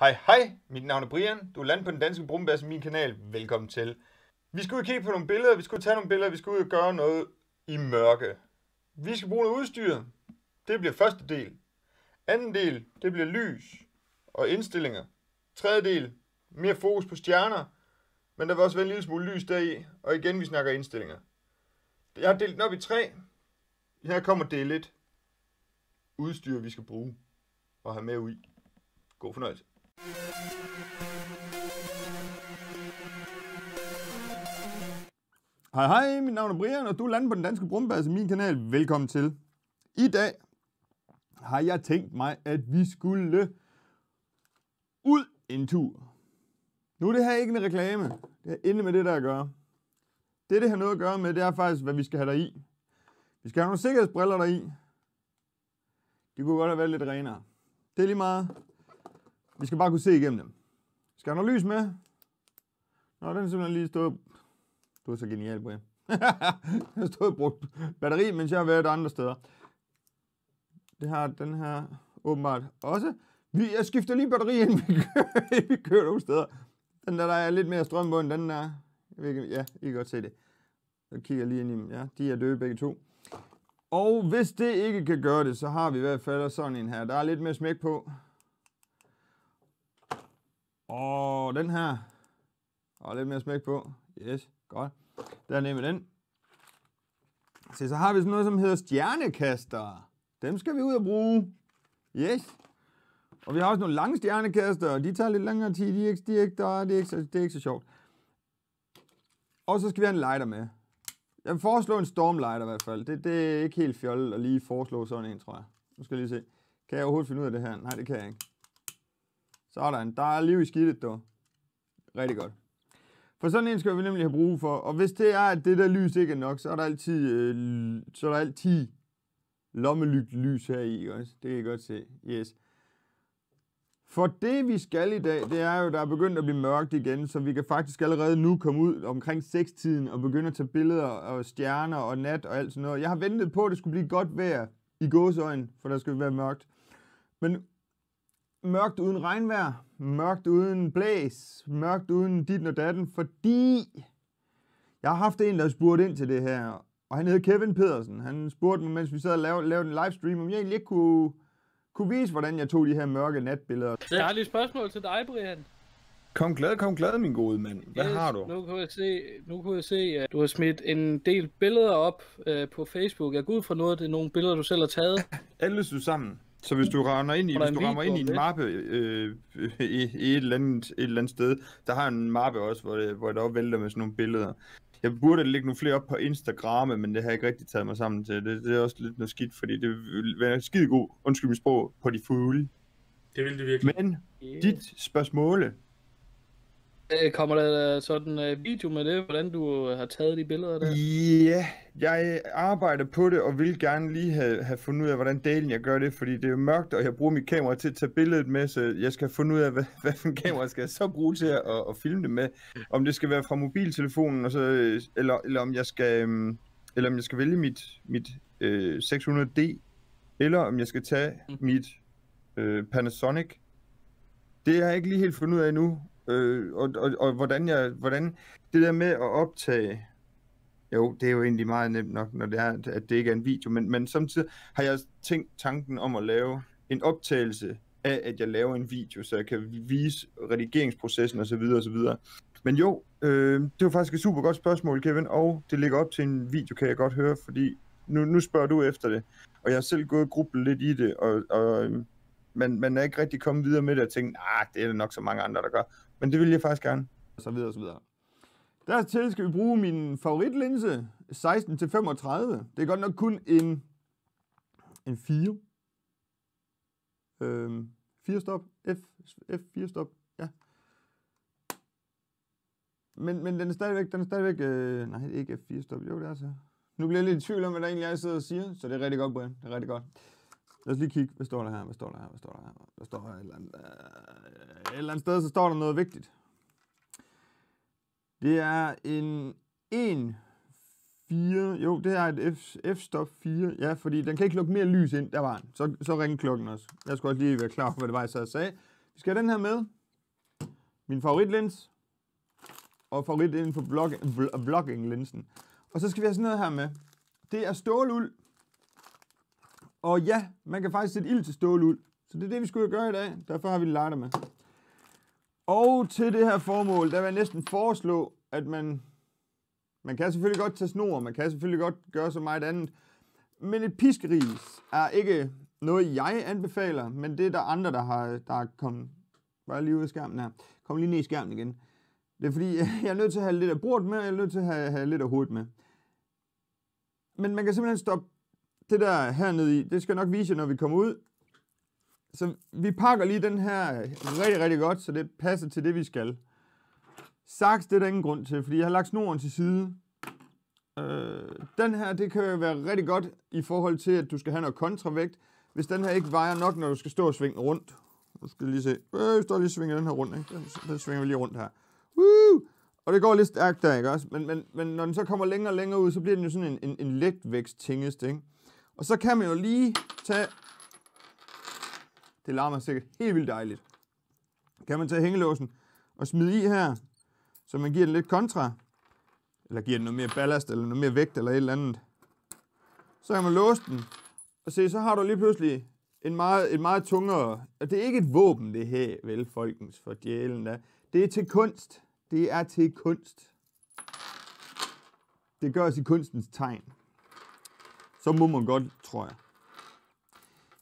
Hej hej, mit navn er Brian, du er landet på den danske brumbas min kanal, velkommen til. Vi skal ud og kigge på nogle billeder, vi skal ud og tage nogle billeder, vi skal ud og gøre noget i mørke. Vi skal bruge noget udstyr, det bliver første del. Anden del, det bliver lys og indstillinger. Tredje del, mere fokus på stjerner, men der vil også være en lille smule lys deri, og igen vi snakker indstillinger. Jeg har delt den op i tre. Her kommer del 1. Udstyr, vi skal bruge og have med ud. God fornøjelse. Hej hej, mit navn er Brian, og du lander på den danske brumbasse, min kanal. Velkommen til. I dag har jeg tænkt mig, at vi skulle ud en tur. Nu er det her ikke en reklame. Det er inde med det, der at gøre. Det, det har noget at gøre med, det er faktisk, hvad vi skal have der i. Vi skal have nogle sikkerhedsbriller der i. De kunne godt have været lidt renere. Det er lige meget. Vi skal bare kunne se igennem dem. Skal der noget lys med? Nå, den er simpelthen lige stået... Du er så genial, Brian. jeg har stået og brugt batteri, mens jeg har været andre steder. Det har den her åbenbart også. Vi, jeg skifter lige batteri, ind, vi kører, vi kører nogle steder. Den der, der er lidt mere strøm på, end den der. Jeg ikke, ja, I kan godt se det. Så kigger jeg lige ind i dem. Ja, de er døde begge to. Og hvis det ikke kan gøre det, så har vi i hvert fald sådan en her. Der er lidt mere smæk på. Og den her. Og lidt mere smæk på. Yes, godt. Der er med den. Se, så har vi sådan noget, som hedder stjernekaster. Dem skal vi ud og bruge. Yes. Og vi har også nogle lange stjernekaster, og de tager lidt længere tid. De er ikke, de er ikke, der, det, er ikke, det er ikke så sjovt. Og så skal vi have en lighter med. Jeg vil foreslå en stormlighter i hvert fald. Det, det er ikke helt fjollet at lige foreslå sådan en, tror jeg. Nu skal jeg lige se. Kan jeg overhovedet finde ud af det her? Nej, det kan jeg ikke. Sådan, der er liv i skidtet, dog. Rigtig godt. For sådan en skal vi nemlig have brug for. Og hvis det er, at det der lys ikke er nok, så er der altid, øh, så er der altid lommelygt lys her i, ikke også? Det kan I godt se. Yes. For det vi skal i dag, det er jo, der er begyndt at blive mørkt igen, så vi kan faktisk allerede nu komme ud omkring 6-tiden og begynde at tage billeder og stjerner og nat og alt sådan noget. Jeg har ventet på, at det skulle blive godt vejr i gåsøjen, for der skulle være mørkt. Men mørkt uden regnvejr, mørkt uden blæs, mørkt uden dit og datten, fordi jeg har haft en, der spurgte ind til det her, og han hed Kevin Pedersen. Han spurgte mig, mens vi sad og lavede, lavede en livestream, om jeg egentlig ikke kunne, kunne vise, hvordan jeg tog de her mørke natbilleder. Jeg har lige et spørgsmål til dig, Brian. Kom glad, kom glad, min gode mand. Hvad yes, har du? Nu kunne, jeg se, nu kunne jeg se, at du har smidt en del billeder op øh, på Facebook. Jeg går ud fra noget, det er nogle billeder, du selv har taget. Alle du sammen. Så hvis du rammer ind i, hvis du rammer ind i en mappe øh, øh, i, i, et, eller andet, et eller andet sted, der har en mappe også, hvor, det, hvor der også vælter med sådan nogle billeder. Jeg burde lægge nogle flere op på Instagram, men det har jeg ikke rigtig taget mig sammen til. Det, det er også lidt noget skidt, fordi det vil være skide god, undskyld mit sprog, på de fugle. Det vil det virkelig. Men dit spørgsmål Øh, kommer der øh, sådan en øh, video med det, hvordan du øh, har taget de billeder der? Ja, jeg arbejder på det og vil gerne lige have, have fundet ud af, hvordan delen jeg gør det, fordi det er mørkt, og jeg bruger mit kamera til at tage billedet med, så jeg skal finde ud af, hvad, hvad for en kamera skal jeg så bruge til at, at filme det med. Om det skal være fra mobiltelefonen, og så, eller, eller, om jeg skal, eller om jeg skal vælge mit, mit øh, 600D, eller om jeg skal tage mm. mit øh, Panasonic. Det har jeg ikke lige helt fundet ud af endnu, Øh, og, og, og hvordan jeg, hvordan det der med at optage, jo, det er jo egentlig meget nemt nok, når det er, at det ikke er en video, men, men samtidig har jeg tænkt tanken om at lave en optagelse af, at jeg laver en video, så jeg kan vise redigeringsprocessen osv. osv. Men jo, øh, det var faktisk et super godt spørgsmål, Kevin, og det ligger op til en video, kan jeg godt høre, fordi nu, nu spørger du efter det, og jeg har selv gået og grublet lidt i det, og, og øhm, man, man er ikke rigtig kommet videre med det og tænkt, nej, nah, det er der nok så mange andre, der gør. Men det vil jeg faktisk gerne. Og så videre og så videre. Dertil skal vi bruge min favoritlinse, 16-35. Det er godt nok kun en, en 4. Øhm, 4 stop, F, F4 stop, ja. Men, men den er stadigvæk, den er stadigvæk, øh, nej, ikke F4 stop, jo det er så. Nu bliver jeg lidt i tvivl om, hvad der egentlig er, jeg sidder og siger, så det er rigtig godt, Brian, det er rigtig godt. Lad os lige kigge. Hvad står der her? Hvad står der her? Hvad står der her? Der står der et eller andet, øh, et eller andet sted, så står der noget vigtigt. Det er en 1 4. Jo, det er et F-stop 4. Ja, fordi den kan ikke lukke mere lys ind. Der var den. Så, så ringer klokken også. Jeg skulle også lige være klar over, hvad det var, jeg sad og sagde. Vi skal have den her med. Min favoritlens. Og favorit inden for blocking, bl- linsen. Og så skal vi have sådan noget her med. Det er ståluld. Og ja, man kan faktisk sætte ild til ståluld. Så det er det, vi skulle gøre i dag. Derfor har vi lighter med. Og til det her formål, der vil jeg næsten foreslå, at man... Man kan selvfølgelig godt tage snor, man kan selvfølgelig godt gøre så meget andet. Men et piskeris er ikke noget, jeg anbefaler, men det er der andre, der har, der har kommet... Bare lige ud af skærmen her? Kom lige ned i skærmen igen. Det er fordi, jeg er nødt til at have lidt af bordet med, og jeg er nødt til at have, have lidt af hovedet med. Men man kan simpelthen stoppe det der hernede i, det skal jeg nok vise jer, når vi kommer ud. Så vi pakker lige den her rigtig, rigtig godt, så det passer til det, vi skal. Saks, det er der ingen grund til, fordi jeg har lagt snoren til side. Øh, den her, det kan jo være rigtig godt i forhold til, at du skal have noget kontravægt, hvis den her ikke vejer nok, når du skal stå og svinge rundt. Nu skal lige se. Øh, jeg står lige og svinger den her rundt, ikke? Den, den svinger vi lige rundt her. Woo! Og det går lidt stærkt der, ikke også? Men, men, men når den så kommer længere og længere ud, så bliver den jo sådan en, en, en let tingest, ikke? Og så kan man jo lige tage... Det larmer sikkert helt vildt dejligt. Kan man tage hængelåsen og smide i her, så man giver den lidt kontra. Eller giver den noget mere ballast, eller noget mere vægt, eller et eller andet. Så kan man låse den. Og se, så har du lige pludselig en meget, en meget tungere... Og det er ikke et våben, det her, vel, folkens, for djælen da. Det er til kunst. Det er til kunst. Det gøres i kunstens tegn så må man godt, tror jeg.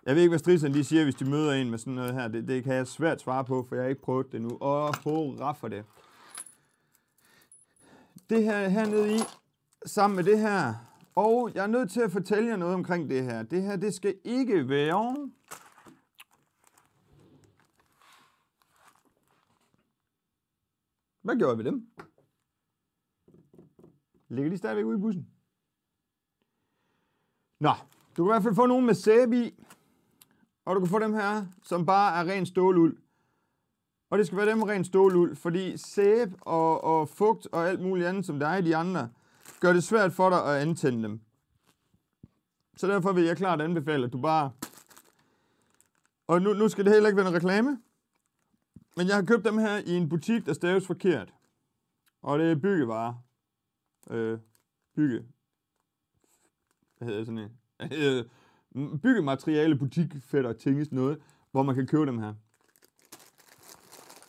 Jeg ved ikke, hvad stridserne lige siger, hvis de møder en med sådan noget her. Det, det kan jeg svært svare på, for jeg har ikke prøvet det nu. Åh, hurra for det. Det her hernede i, sammen med det her. Og jeg er nødt til at fortælle jer noget omkring det her. Det her, det skal ikke være... Hvad gjorde vi dem? Ligger de stadigvæk ude i bussen? Nå, du kan i hvert fald få nogle med sæbe i, og du kan få dem her, som bare er ren ståluld. Og det skal være dem med ren ståluld, fordi sæbe og, og fugt og alt muligt andet, som der er i de andre, gør det svært for dig at antænde dem. Så derfor vil jeg klart anbefale, at du bare... Og nu, nu skal det heller ikke være en reklame, men jeg har købt dem her i en butik, der staves forkert. Og det er byggevarer. Øh, bygge hvad hedder sådan en, øh, byggemateriale, butik, fætter, tingest, noget, hvor man kan købe dem her.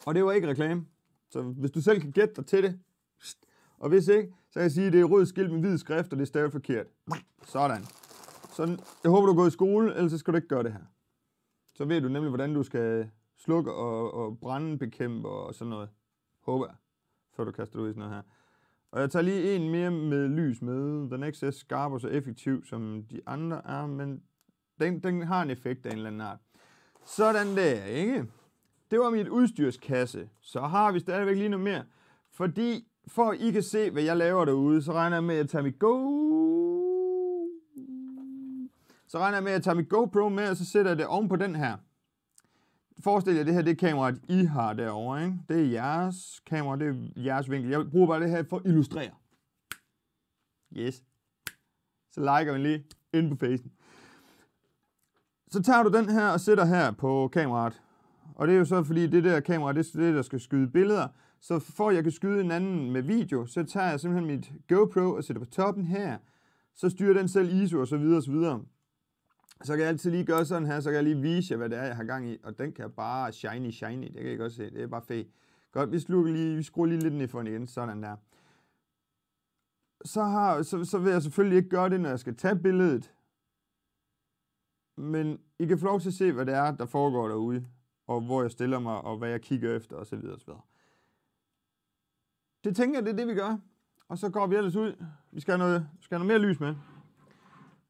Og det var ikke reklame. Så hvis du selv kan gætte dig til det, og hvis ikke, så kan jeg sige, at det er rød skilt med hvid skrift, og det er stadig forkert. Sådan. Så jeg håber, du går i skole, ellers så skal du ikke gøre det her. Så ved du nemlig, hvordan du skal slukke og, og brænde, bekæmpe og sådan noget. Håber jeg, før du kaster ud i sådan noget her. Og jeg tager lige en mere med lys med. Den er ikke så skarp og så effektiv, som de andre er, men den, den har en effekt af en eller anden art. Sådan der, ikke? Det var mit udstyrskasse. Så har vi stadigvæk lige noget mere. Fordi, for at I kan se, hvad jeg laver derude, så regner jeg med at tage mit go... Så regner jeg med at tage mit GoPro med, og så sætter jeg det oven på den her forestil jer, at det her det er kameraet, I har derovre. Ikke? Det er jeres kamera, det er jeres vinkel. Jeg bruger bare det her for at illustrere. Yes. Så liker vi lige ind på facen. Så tager du den her og sætter her på kameraet. Og det er jo så, fordi det der kamera, det er det, der skal skyde billeder. Så for at jeg kan skyde en anden med video, så tager jeg simpelthen mit GoPro og sætter på toppen her. Så styrer den selv ISO og så videre og så videre. Så kan jeg altid lige gøre sådan her, så kan jeg lige vise jer, hvad det er, jeg har gang i. Og den kan bare shiny, shiny. Det kan I godt se. Det er bare fedt. Godt, vi, slukker lige, vi skruer lige lidt ned for den igen. Sådan der. Så, har, så, så vil jeg selvfølgelig ikke gøre det, når jeg skal tage billedet. Men I kan få lov til at se, hvad det er, der foregår derude. Og hvor jeg stiller mig, og hvad jeg kigger efter, osv. osv. Det tænker jeg, det er det, vi gør. Og så går vi ellers ud. Vi skal have noget, vi skal have noget mere lys med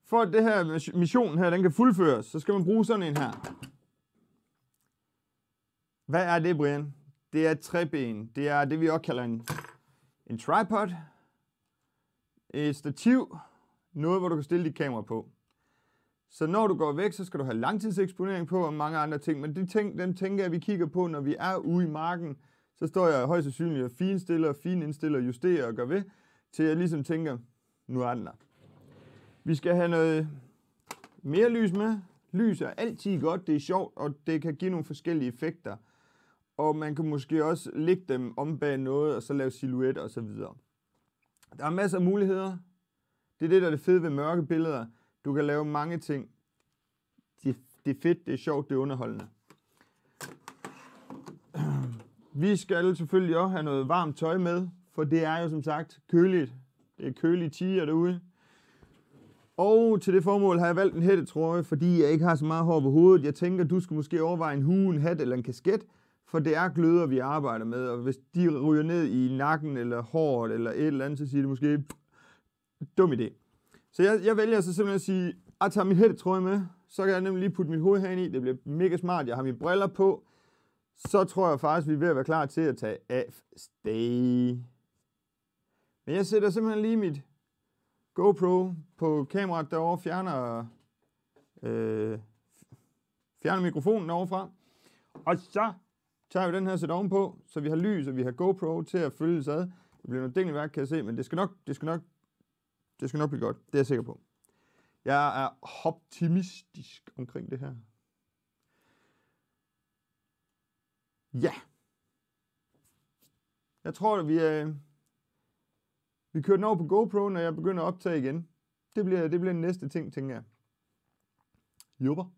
for at det her mission her, den kan fuldføres, så skal man bruge sådan en her. Hvad er det, Brian? Det er et træben. Det er det, vi også kalder en, en tripod. Et stativ. Noget, hvor du kan stille dit kamera på. Så når du går væk, så skal du have langtidseksponering på og mange andre ting. Men de ting, dem tænker jeg, vi kigger på, når vi er ude i marken. Så står jeg højst sandsynligt og finstiller, finindstiller, justerer og gør ved, til jeg ligesom tænker, nu er den der. Vi skal have noget mere lys med. Lys er altid godt, det er sjovt, og det kan give nogle forskellige effekter. Og man kan måske også lægge dem om bag noget, og så lave silhuetter videre. Der er masser af muligheder. Det er det, der er det fede ved mørke billeder. Du kan lave mange ting. Det, det er fedt, det er sjovt, det er underholdende. Vi skal selvfølgelig også have noget varmt tøj med, for det er jo som sagt køligt. Det er kølige tiger derude. Og til det formål har jeg valgt en hættetrøje, fordi jeg ikke har så meget hår på hovedet. Jeg tænker, du skal måske overveje en hue, en hat eller en kasket, for det er gløder, vi arbejder med, og hvis de ryger ned i nakken eller håret eller et eller andet, så siger det måske, pff, dum idé. Så jeg, jeg vælger så simpelthen at sige, at tager min hættetrøje med, så kan jeg nemlig lige putte mit hoved herind i, det bliver mega smart, jeg har mine briller på, så tror jeg faktisk, vi er ved at være klar til at tage af sted. Men jeg sætter simpelthen lige mit GoPro på kameraet derovre fjerner, øh, fjerner mikrofonen overfra. Og så tager vi den her sæt ovenpå, så vi har lys, og vi har GoPro til at følges ad. Det bliver noget dingelig værk, kan jeg se, men det skal nok, det skal nok, det skal nok blive godt. Det er jeg sikker på. Jeg er optimistisk omkring det her. Ja. Jeg tror, at vi, øh, vi kører den over på GoPro, når jeg begynder at optage igen. Det bliver, det bliver den næste ting, tænker jeg. Jupper.